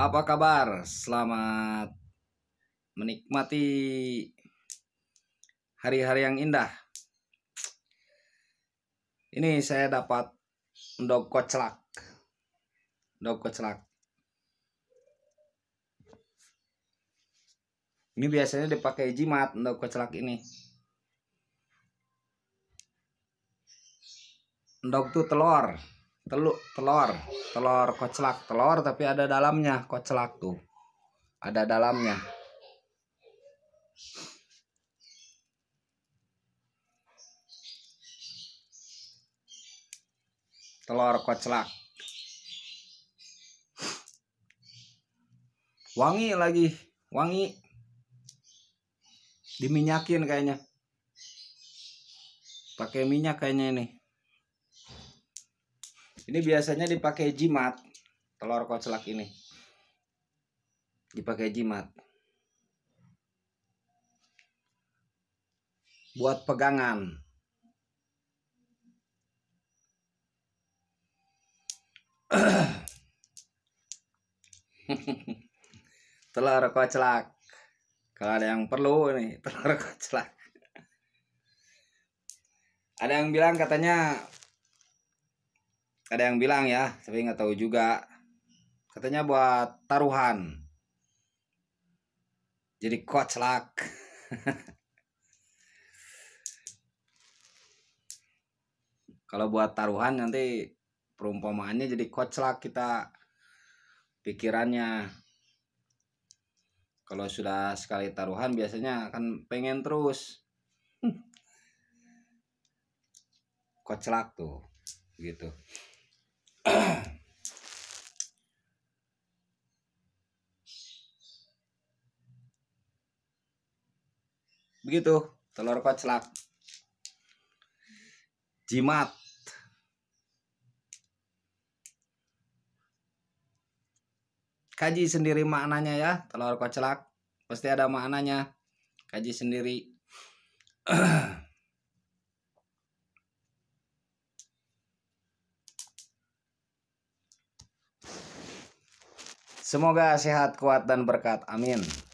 Apa kabar? Selamat menikmati hari-hari yang indah. Ini saya dapat endok kocelak. Endok kocelak. Ini biasanya dipakai jimat endok kocelak ini. Endok tuh telur telur telur telur kocelak telur tapi ada dalamnya kocelak tuh ada dalamnya telur kocelak wangi lagi wangi diminyakin kayaknya pakai minyak kayaknya nih ini biasanya dipakai jimat. Telur kocelak ini. Dipakai jimat. Buat pegangan. telur kocelak. Kalau ada yang perlu nih, telur kocelak. Ada yang bilang katanya ada yang bilang ya tapi nggak tahu juga katanya buat taruhan jadi coach luck kalau buat taruhan nanti perumpamaannya jadi coach luck kita pikirannya kalau sudah sekali taruhan biasanya akan pengen terus coach luck tuh gitu begitu telur kocelak jimat kaji sendiri maknanya ya telur kocelak pasti ada maknanya kaji sendiri Semoga sehat, kuat, dan berkat. Amin.